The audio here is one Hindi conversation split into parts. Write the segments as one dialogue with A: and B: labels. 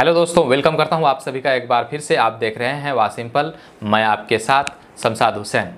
A: हेलो दोस्तों वेलकम करता हूं आप सभी का एक बार फिर से आप देख रहे हैं वा सिंपल मैं आपके साथ शमसाद हुसैन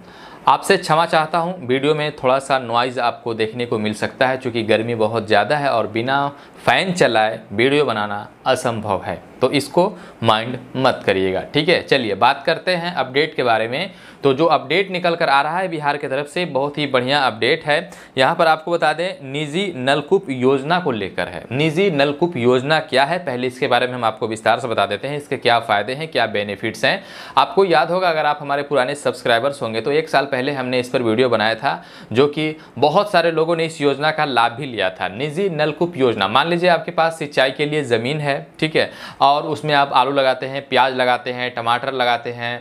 A: आपसे क्षमा चाहता हूं वीडियो में थोड़ा सा नॉइज़ आपको देखने को मिल सकता है क्योंकि गर्मी बहुत ज़्यादा है और बिना फ़ैन चलाए वीडियो बनाना असंभव है तो इसको माइंड मत करिएगा ठीक है चलिए बात करते हैं अपडेट के बारे में तो जो अपडेट निकल कर आ रहा है बिहार की तरफ से बहुत ही बढ़िया अपडेट है यहाँ पर आपको बता दें निजी नलकूप योजना को लेकर है निजी नलकूप योजना क्या है पहले इसके बारे में हम आपको विस्तार से बता देते हैं इसके क्या फ़ायदे हैं क्या बेनिफिट्स हैं आपको याद होगा अगर आप हमारे पुराने सब्सक्राइबर्स होंगे तो एक साल पहले हमने इस पर वीडियो बनाया था जो कि बहुत सारे लोगों ने इस योजना का लाभ भी लिया था निजी नलकूप योजना मान लीजिए आपके पास सिंचाई के लिए ज़मीन है ठीक है और और उसमें आप आलू लगाते हैं प्याज लगाते हैं टमाटर लगाते हैं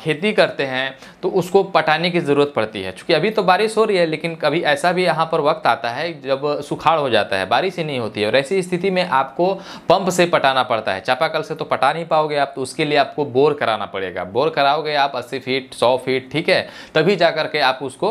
A: खेती करते हैं तो उसको पटाने की ज़रूरत पड़ती है चूँकि अभी तो बारिश हो रही है लेकिन कभी ऐसा भी यहाँ पर वक्त आता है जब सुखाड़ हो जाता है बारिश ही नहीं होती है और ऐसी स्थिति में आपको पंप से पटाना पड़ता है चापाकल से तो पटा नहीं पाओगे आप तो उसके लिए आपको बोर कराना पड़ेगा बोर कराओगे आप अस्सी फीट सौ फीट ठीक है तभी जा करके आप उसको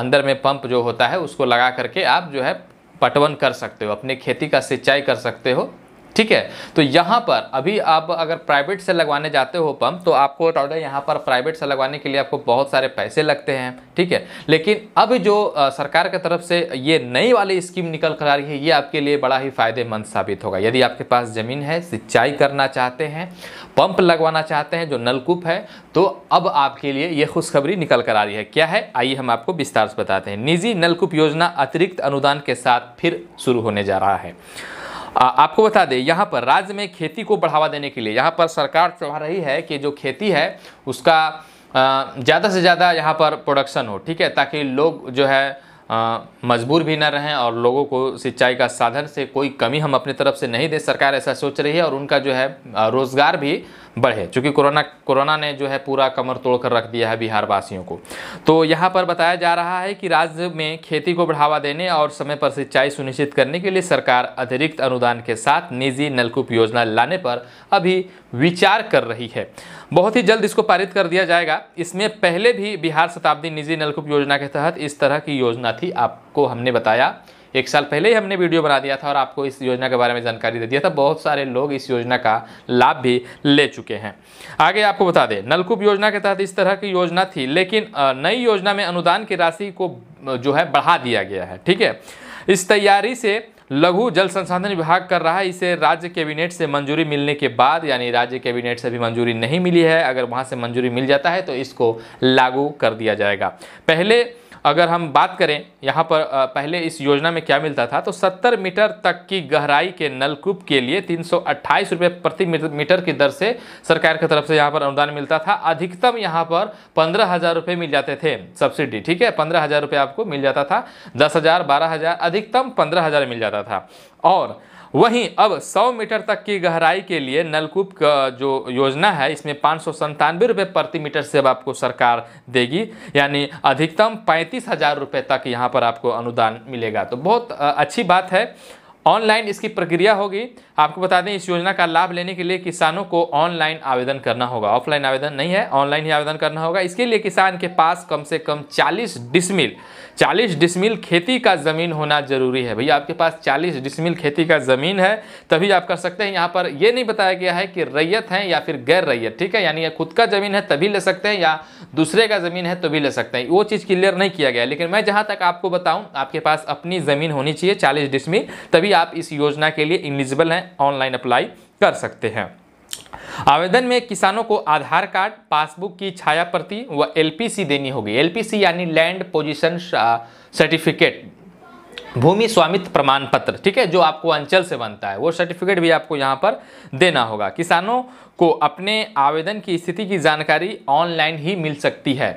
A: अंदर में पंप जो होता है उसको लगा करके आप जो है पटवन कर सकते हो अपनी खेती का सिंचाई कर सकते हो ठीक है तो यहाँ पर अभी आप अगर प्राइवेट से लगवाने जाते हो पंप तो आपको टोटल यहाँ पर प्राइवेट से लगवाने के लिए आपको बहुत सारे पैसे लगते हैं ठीक है लेकिन अब जो सरकार की तरफ से ये नई वाली स्कीम निकल कर आ रही है ये आपके लिए बड़ा ही फायदेमंद साबित होगा यदि आपके पास ज़मीन है सिंचाई करना चाहते हैं पंप लगवाना चाहते हैं जो नलकूप है तो अब आपके लिए ये खुशखबरी निकल कर आ रही है क्या है आइए हम आपको विस्तार से बताते हैं निजी नलकूप योजना अतिरिक्त अनुदान के साथ फिर शुरू होने जा रहा है आपको बता दें यहाँ पर राज्य में खेती को बढ़ावा देने के लिए यहाँ पर सरकार चाह रही है कि जो खेती है उसका ज़्यादा से ज़्यादा यहाँ पर प्रोडक्शन हो ठीक है ताकि लोग जो है मजबूर भी ना रहें और लोगों को सिंचाई का साधन से कोई कमी हम अपनी तरफ से नहीं दें सरकार ऐसा सोच रही है और उनका जो है रोज़गार भी बढ़े चूँकि कोरोना कोरोना ने जो है पूरा कमर तोड़ कर रख दिया है बिहार वासियों को तो यहाँ पर बताया जा रहा है कि राज्य में खेती को बढ़ावा देने और समय पर सिंचाई सुनिश्चित करने के लिए सरकार अतिरिक्त अनुदान के साथ निजी नलकूप योजना लाने पर अभी विचार कर रही है बहुत ही जल्द इसको पारित कर दिया जाएगा इसमें पहले भी बिहार शताब्दी निजी नलकूप योजना के तहत इस तरह की योजना थी आपको हमने बताया एक साल पहले ही हमने वीडियो बना दिया था और आपको इस योजना के बारे में जानकारी दे दिया था बहुत सारे लोग इस योजना का लाभ भी ले चुके हैं आगे आपको बता दें नलकूप योजना के तहत इस तरह की योजना थी लेकिन नई योजना में अनुदान की राशि को जो है बढ़ा दिया गया है ठीक है इस तैयारी से लघु जल संसाधन विभाग कर रहा है इसे राज्य कैबिनेट से मंजूरी मिलने के बाद यानी राज्य कैबिनेट से भी मंजूरी नहीं मिली है अगर वहाँ से मंजूरी मिल जाता है तो इसको लागू कर दिया जाएगा पहले अगर हम बात करें यहाँ पर पहले इस योजना में क्या मिलता था तो 70 मीटर तक की गहराई के नलकूप के लिए तीन सौ प्रति मीटर की दर से सरकार की तरफ से यहाँ पर अनुदान मिलता था अधिकतम यहाँ पर पंद्रह हज़ार रुपये मिल जाते थे सब्सिडी ठीक है पंद्रह हज़ार रुपये आपको मिल जाता था दस हज़ार बारह हज़ार अधिकतम पंद्रह हज़ार मिल जाता था और वहीं अब 100 मीटर तक की गहराई के लिए नलकूप का जो योजना है इसमें पाँच सौ संतानवे रुपये प्रति मीटर से अब आपको सरकार देगी यानी अधिकतम पैंतीस हज़ार रुपये तक यहाँ पर आपको अनुदान मिलेगा तो बहुत अच्छी बात है ऑनलाइन इसकी प्रक्रिया होगी आपको बता दें इस योजना का लाभ लेने के लिए किसानों को ऑनलाइन आवेदन करना होगा ऑफलाइन आवेदन नहीं है ऑनलाइन ही आवेदन करना होगा इसके लिए किसान के पास कम से कम 40 डिसमिल 40 डिसमिल खेती का ज़मीन होना जरूरी है भैया आपके पास 40 डिसमिल खेती का ज़मीन है तभी आप कर सकते हैं यहाँ पर यह नहीं बताया गया है कि रैयत हैं या फिर गैर रैयत ठीक है यानी खुद का ज़मीन है तभी ले सकते हैं या दूसरे का ज़मीन है तो भी ले सकते हैं वो चीज़ क्लियर नहीं किया गया लेकिन मैं जहाँ तक आपको बताऊँ आपके पास अपनी ज़मीन होनी चाहिए चालीस डिसमिल तभी आप इस योजना के लिए इलिजिबल हैं ऑनलाइन अप्लाई कर सकते हैं आवेदन में किसानों को आधार कार्ड पासबुक की छाया प्रति व एलपीसी देनी होगी एलपीसी यानी लैंड पोजिशन सर्टिफिकेट भूमि स्वामित्व प्रमाण पत्र ठीक है जो आपको अंचल से बनता है वो सर्टिफिकेट भी आपको यहाँ पर देना होगा किसानों को अपने आवेदन की स्थिति की जानकारी ऑनलाइन ही मिल सकती है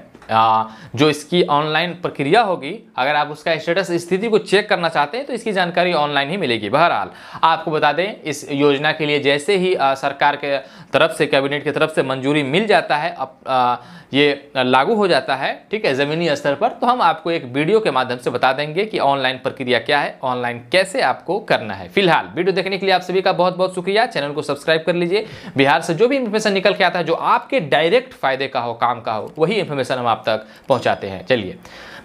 A: जो इसकी ऑनलाइन प्रक्रिया होगी अगर आप उसका स्टेटस स्थिति को चेक करना चाहते हैं तो इसकी जानकारी ऑनलाइन ही मिलेगी बहरहाल आपको बता दें इस योजना के लिए जैसे ही सरकार के तरफ से कैबिनेट की तरफ से मंजूरी मिल जाता है अब ये लागू हो जाता है ठीक है ज़मीनी स्तर पर तो हम आपको एक वीडियो के माध्यम से बता देंगे कि ऑनलाइन प्रक्रिया क्या है ऑनलाइन कैसे आपको करना है फिलहाल वीडियो देखने के लिए आप सभी का बहुत बहुत शुक्रिया चैनल को सब्सक्राइब कर लीजिए बिहार से जो भी इन्फॉर्मेशन निकल के आता है जो आपके डायरेक्ट फायदे का हो काम का हो वही इन्फॉर्मेशन हम आप आप तक पहुँचाते हैं चलिए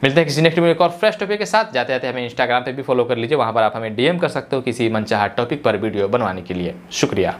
A: मिलते हैं किसी नेक्स्ट वीडियो एक और फ्रेश टॉपिक के साथ जाते जाते हमें इंस्टाग्राम पर भी फॉलो कर लीजिए वहाँ पर आप हमें डीएम कर सकते हो किसी मनचाहा टॉपिक पर वीडियो बनवाने के लिए शुक्रिया